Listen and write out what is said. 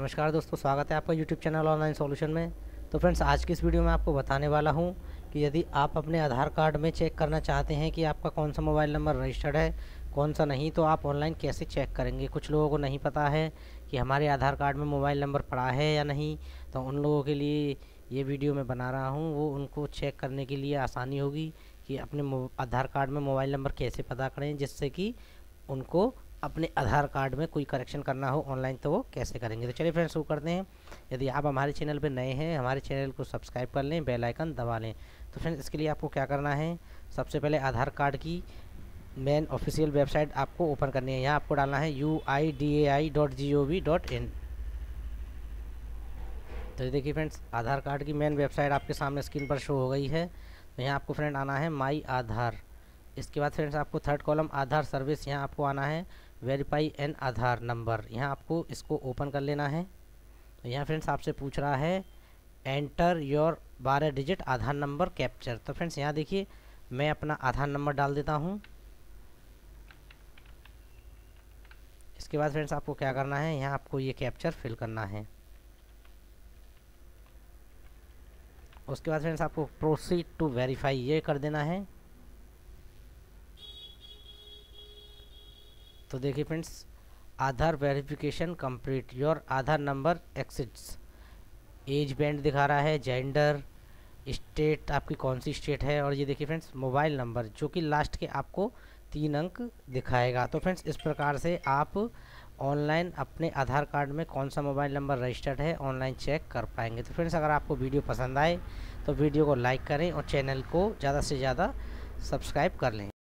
नमस्कार दोस्तों स्वागत है आपका यूट्यूब चैनल ऑनलाइन सॉल्यूशन में तो फ्रेंड्स आज की इस वीडियो में आपको बताने वाला हूं कि यदि आप अपने आधार कार्ड में चेक करना चाहते हैं कि आपका कौन सा मोबाइल नंबर रजिस्टर्ड है कौन सा नहीं तो आप ऑनलाइन कैसे चेक करेंगे कुछ लोगों को नहीं पता है कि हमारे आधार कार्ड में मोबाइल नंबर पड़ा है या नहीं तो उन लोगों के लिए ये वीडियो मैं बना रहा हूँ वो उनको चेक करने के लिए आसानी होगी कि अपने आधार कार्ड में मोबाइल नंबर कैसे पता करें जिससे कि उनको अपने आधार कार्ड में कोई करेक्शन करना हो ऑनलाइन तो वो कैसे करेंगे तो चलिए फ्रेंड्स वो करते हैं यदि आप हमारे चैनल पर नए हैं हमारे चैनल को सब्सक्राइब कर लें बेल आइकन दबा लें तो फ्रेंड्स इसके लिए आपको क्या करना है सबसे पहले आधार कार्ड की मेन ऑफिशियल वेबसाइट आपको ओपन करनी है यहाँ आपको डालना है U I D A I dot G O V dot in तो ये देखिए फ्रेंड्स आधार कार्ड की मेन वेबसाइट आपके सामने स्क्रीन पर शो हो गई है तो यहाँ आपको फ्रेंड आना है माई आधार इसके बाद फ्रेंड्स आपको थर्ड कॉलम आधार सर्विस यहाँ आपको आना है वेरीफाई एन आधार नंबर यहाँ आपको इसको ओपन कर लेना है तो यहाँ फ्रेंड्स आपसे पूछ रहा है एंटर योर बारह डिजिट आधार नंबर कैप्चर तो फ्रेंड्स यहाँ देखिए मैं अपना आधार नंबर डाल देता हूँ इसके बाद फ्रेंड्स आपको क्या करना है यहाँ आपको ये कैप्चर फिल करना है उसके बाद फ्रेंड्स आपको प्रोसीड टू वेरीफाई ये कर देना है तो देखिए friends Aadhaar verification complete your Aadhaar number exists as band दिखा रहा है जेंडर स्टेट आपकी कौन सी स्टेट है और ये देखिए फ्रेंड्स मोबाइल नंबर जो कि लास्ट के आपको तीन अंक दिखाएगा तो फ्रेंड्स इस प्रकार से आप ऑनलाइन अपने आधार कार्ड में कौन सा मोबाइल नंबर रजिस्टर्ड है ऑनलाइन चेक कर पाएंगे तो फ्रेंड्स अगर आपको वीडियो पसंद आए तो वीडियो को लाइक करें और चैनल को ज़्यादा से ज़्यादा सब्सक्राइब कर लें